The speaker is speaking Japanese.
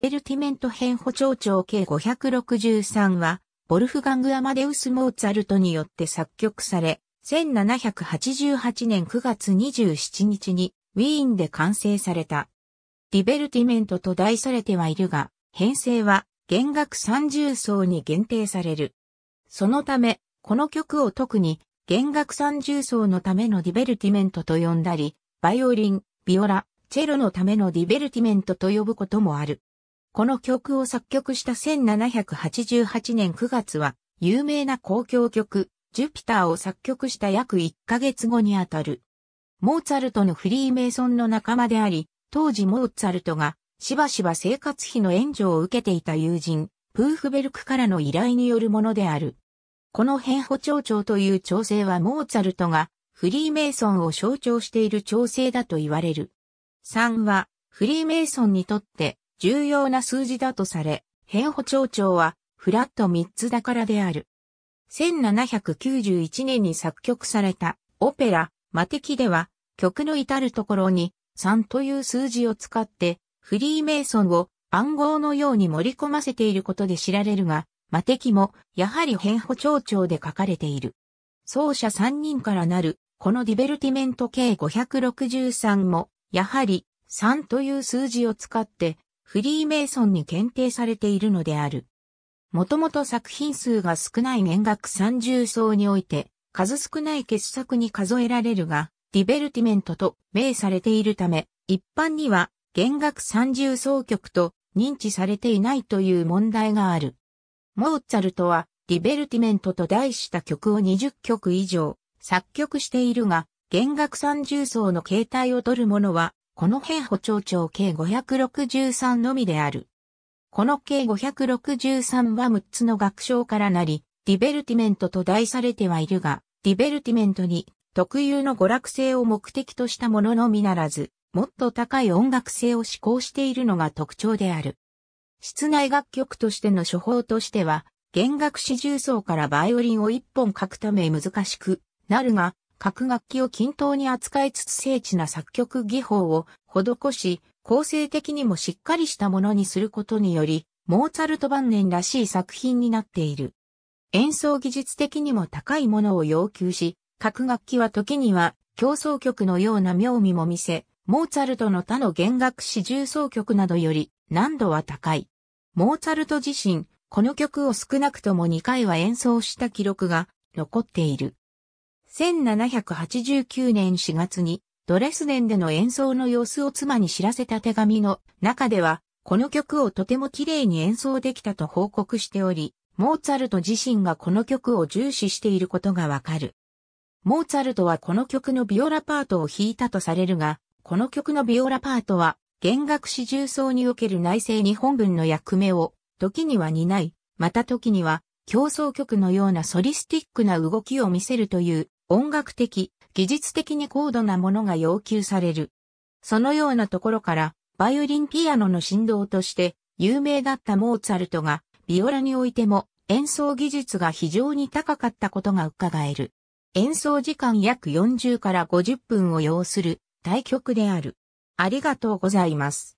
ベルティメント編補聴長計563は、ボルフガング・アマデウス・モーツァルトによって作曲され、1788年9月27日にウィーンで完成された。ィベルティメントと題されてはいるが、編成は弦楽30層に限定される。そのため、この曲を特に弦楽30層のためのディベルティメントと呼んだり、バイオリン、ビオラ、チェロのためのディベルティメントと呼ぶこともある。この曲を作曲した1788年9月は、有名な公共曲、ジュピターを作曲した約1ヶ月後にあたる。モーツァルトのフリーメイソンの仲間であり、当時モーツァルトがしばしば生活費の援助を受けていた友人、プーフベルクからの依頼によるものである。この変歩調調という調整はモーツァルトがフリーメイソンを象徴している調整だと言われる。3はフリーメイソンにとって重要な数字だとされ、変歩長調はフラット3つだからである。1791年に作曲されたオペラ、魔敵では曲の至るところに3という数字を使ってフリーメイソンを暗号のように盛り込ませていることで知られるが、魔敵もやはり変歩長調で書かれている。奏者3人からなるこのディベルティメント計563もやはり3という数字を使ってフリーメイソンに検定されているのである。もともと作品数が少ない年額三重層において、数少ない傑作に数えられるが、ディベルティメントと名されているため、一般には、弦楽三重奏曲と認知されていないという問題がある。モーツァルトは、ディベルティメントと題した曲を20曲以上作曲しているが、弦楽三重奏の形態を取るものはこの辺補聴長計563のみである。この計563は6つの学章からなり、ディベルティメントと題されてはいるが、ディベルティメントに特有の娯楽性を目的としたもののみならず、もっと高い音楽性を志向しているのが特徴である。室内楽曲としての処方としては、弦楽四重奏からバイオリンを一本書くため難しくなるが、各楽器を均等に扱いつつ精緻な作曲技法を施し、構成的にもしっかりしたものにすることにより、モーツァルト晩年らしい作品になっている。演奏技術的にも高いものを要求し、各楽器は時には競争曲のような妙味も見せ、モーツァルトの他の弦楽四重奏曲などより難度は高い。モーツァルト自身、この曲を少なくとも2回は演奏した記録が残っている。1789年4月にドレスデンでの演奏の様子を妻に知らせた手紙の中では、この曲をとても綺麗に演奏できたと報告しており、モーツァルト自身がこの曲を重視していることがわかる。モーツァルトはこの曲のビオラパートを弾いたとされるが、この曲のビオラパートは、弦楽四重奏における内政日本文の役目を、時には担い、また時には、競争曲のようなソリスティックな動きを見せるという音楽的、技術的に高度なものが要求される。そのようなところから、バイオリンピアノの振動として有名だったモーツァルトが、ビオラにおいても演奏技術が非常に高かったことが伺える。演奏時間約40から50分を要する対局である。ありがとうございます。